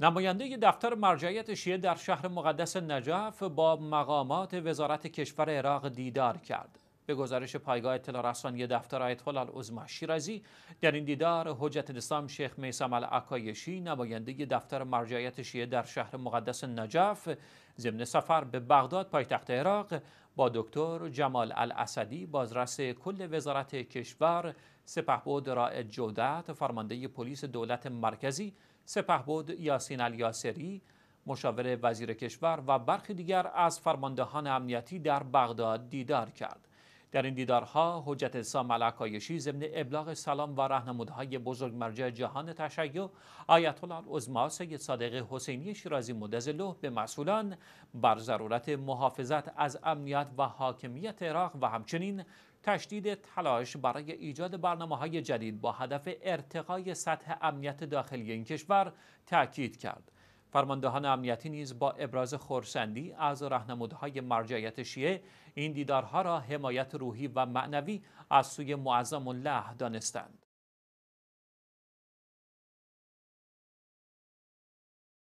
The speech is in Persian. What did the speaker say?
نماینده دفتر مرجعیت شیعه در شهر مقدس نجف با مقامات وزارت کشور عراق دیدار کرد. به گزارش پایگاه اطلاع رسانی دفتر آیت الله العظما شیرازی در این دیدار حجت الاسلام شیخ میسم العکایشی نماینده دفتر مرجعیت شیعه در شهر مقدس نجف ضمن سفر به بغداد پایتخت عراق با دکتر جمال الاسدی بازرس کل وزارت کشور سپهبود رائد جودت فرمانده پلیس دولت مرکزی سپهبود یاسین الیاسری مشاور وزیر کشور و برخی دیگر از فرماندهان امنیتی در بغداد دیدار کرد در این دیدارها حجت اسلام ملکایشی ضمن ابلاغ سلام و راهنمودهای بزرگ مرجع جهان تشیع آیت الله العظما سید صادق حسینی شیرازی مدظله به مسئولان بر ضرورت محافظت از امنیت و حاکمیت عراق و همچنین تشدید تلاش برای ایجاد برنامه های جدید با هدف ارتقای سطح امنیت داخلی این کشور تاکید کرد فرماندهان امنیتی نیز با ابراز خورسندی از رهنمودهای مرجعیت شیعه این دیدارها را حمایت روحی و معنوی از سوی معظم الله دانستند